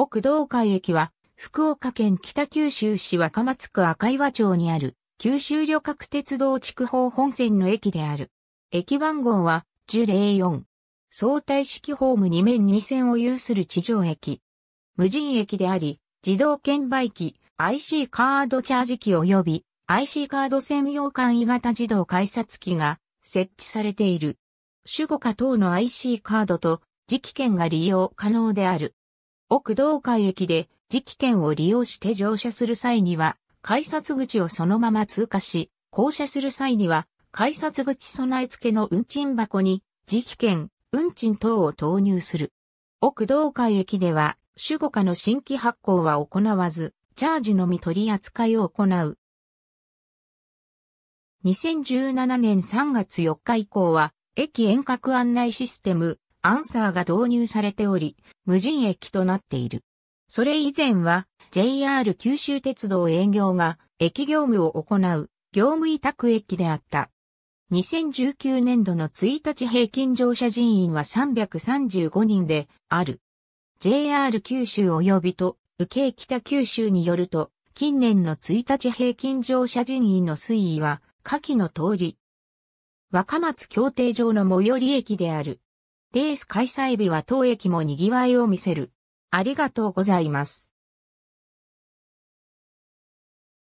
奥道海駅は、福岡県北九州市若松区赤岩町にある、九州旅客鉄道筑豊本線の駅である。駅番号は、樹齢4相対式ホーム2面2線を有する地上駅。無人駅であり、自動券売機、IC カードチャージ機及び、IC カード専用簡易型自動改札機が設置されている。主語下等の IC カードと、磁気券が利用可能である。奥道海駅で磁気券を利用して乗車する際には、改札口をそのまま通過し、降車する際には、改札口備え付けの運賃箱に、磁気券、運賃等を投入する。奥道海駅では、守護下の新規発行は行わず、チャージのみ取り扱いを行う。2017年3月4日以降は、駅遠隔案内システム、アンサーが導入されており、無人駅となっている。それ以前は JR 九州鉄道営業が駅業務を行う業務委託駅であった。2019年度の1日平均乗車人員は335人である。JR 九州及びと、受け北九州によると、近年の1日平均乗車人員の推移は、下記の通り。若松協定上の最寄り駅であるレース開催日は当駅も賑わいを見せる。ありがとうございます。